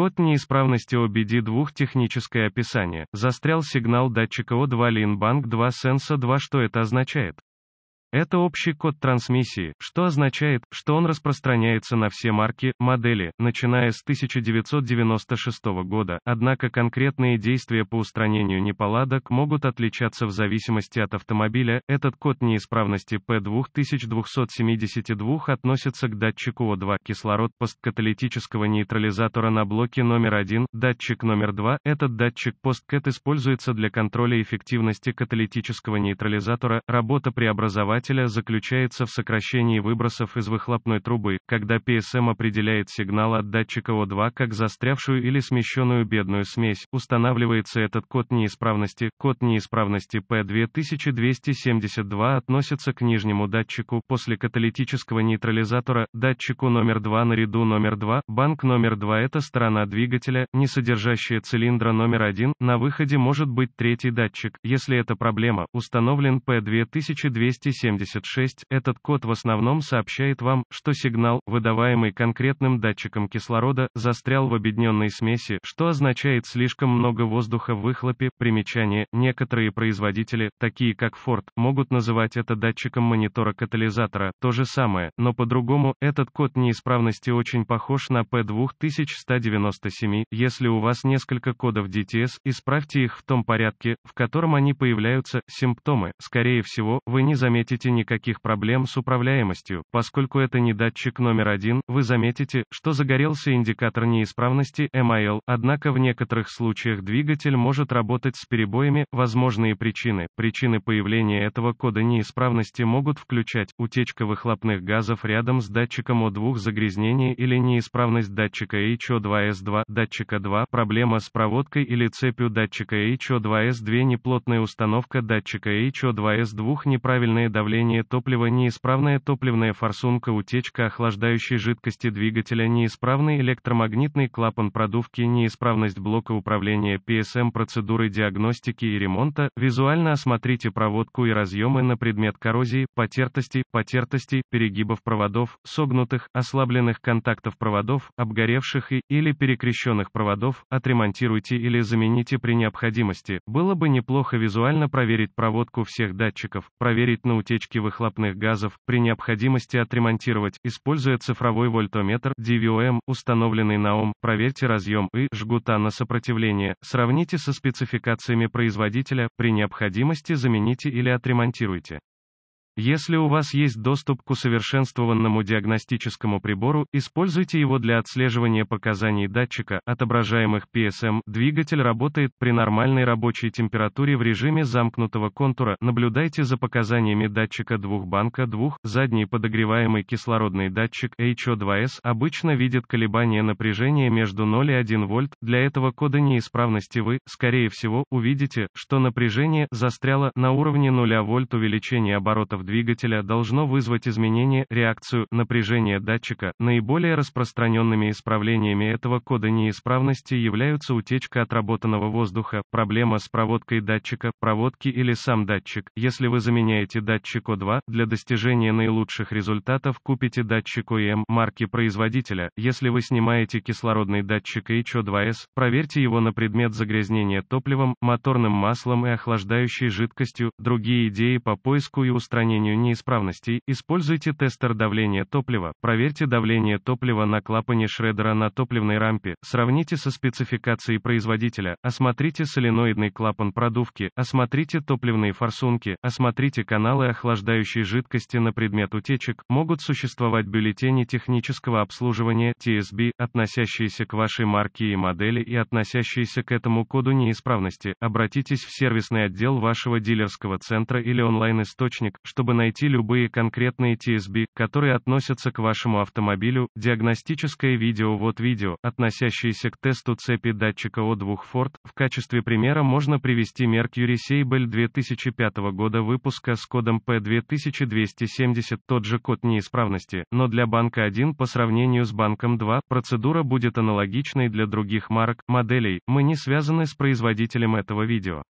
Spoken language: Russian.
Код неисправности OBD2 техническое описание. Застрял сигнал датчика O2 Linbank 2 Sense 2 Что это означает? Это общий код трансмиссии, что означает, что он распространяется на все марки, модели, начиная с 1996 года, однако конкретные действия по устранению неполадок могут отличаться в зависимости от автомобиля. Этот код неисправности P2272 относится к датчику О2 кислород посткаталитического нейтрализатора на блоке номер 1, датчик номер 2. Этот датчик посткэт используется для контроля эффективности каталитического нейтрализатора, работа преобразования сжимателя заключается в сокращении выбросов из выхлопной трубы, когда PSM определяет сигнал от датчика о 2 как застрявшую или смещенную бедную смесь, устанавливается этот код неисправности. Код неисправности P2272 относится к нижнему датчику после каталитического нейтрализатора, датчику номер 2 наряду номер 2, банк номер 2 это сторона двигателя, не содержащая цилиндра номер 1, на выходе может быть третий датчик, если это проблема, установлен P2270 76, этот код в основном сообщает вам, что сигнал, выдаваемый конкретным датчиком кислорода, застрял в обедненной смеси, что означает слишком много воздуха в выхлопе. Примечание, некоторые производители, такие как Ford, могут называть это датчиком монитора катализатора, то же самое, но по-другому, этот код неисправности очень похож на P2197, если у вас несколько кодов DTS, исправьте их в том порядке, в котором они появляются, симптомы, скорее всего, вы не заметите заметите никаких проблем с управляемостью, поскольку это не датчик номер один, вы заметите, что загорелся индикатор неисправности MIL, однако в некоторых случаях двигатель может работать с перебоями, возможные причины, причины появления этого кода неисправности могут включать, утечка выхлопных газов рядом с датчиком О2 загрязнение или неисправность датчика HO2S2, датчика 2, проблема с проводкой или цепью датчика HO2S2, неплотная установка датчика HO2S2, неправильное давление давление топлива неисправная топливная форсунка утечка охлаждающей жидкости двигателя неисправный электромагнитный клапан продувки неисправность блока управления PSM процедуры диагностики и ремонта, визуально осмотрите проводку и разъемы на предмет коррозии, потертости, потертости, перегибов проводов, согнутых, ослабленных контактов проводов, обгоревших и или перекрещенных проводов, отремонтируйте или замените при необходимости. Было бы неплохо визуально проверить проводку всех датчиков, проверить на утечку утечки выхлопных газов, при необходимости отремонтировать, используя цифровой вольтометр DVOM, установленный на ОМ, проверьте разъем и жгута на сопротивление, сравните со спецификациями производителя, при необходимости замените или отремонтируйте. Если у вас есть доступ к усовершенствованному диагностическому прибору, используйте его для отслеживания показаний датчика, отображаемых PSM. Двигатель работает при нормальной рабочей температуре в режиме замкнутого контура. Наблюдайте за показаниями датчика двух банка двух. Задний подогреваемый кислородный датчик HO2S обычно видит колебания напряжения между 0 и 1 вольт. Для этого кода неисправности вы, скорее всего, увидите, что напряжение застряло на уровне 0 вольт увеличения оборотов двигателя должно вызвать изменение, реакцию, напряжения датчика. Наиболее распространенными исправлениями этого кода неисправности являются утечка отработанного воздуха, проблема с проводкой датчика, проводки или сам датчик. Если вы заменяете датчик О2, для достижения наилучших результатов купите датчик ОМ марки производителя. Если вы снимаете кислородный датчик HO2S, проверьте его на предмет загрязнения топливом, моторным маслом и охлаждающей жидкостью. Другие идеи по поиску и устранению выявлению неисправностей, используйте тестер давления топлива, проверьте давление топлива на клапане шредера на топливной рампе, сравните со спецификацией производителя, осмотрите соленоидный клапан продувки, осмотрите топливные форсунки, осмотрите каналы охлаждающей жидкости на предмет утечек, могут существовать бюллетени технического обслуживания TSB, относящиеся к вашей марке и модели и относящиеся к этому коду неисправности, обратитесь в сервисный отдел вашего дилерского центра или онлайн-источник, чтобы чтобы найти любые конкретные TSB, которые относятся к вашему автомобилю, диагностическое видео вот видео, относящееся к тесту цепи датчика O2 Ford, в качестве примера можно привести Mercury Sable 2005 года выпуска с кодом P2270, тот же код неисправности, но для банка 1 по сравнению с банком 2, процедура будет аналогичной для других марок, моделей, мы не связаны с производителем этого видео.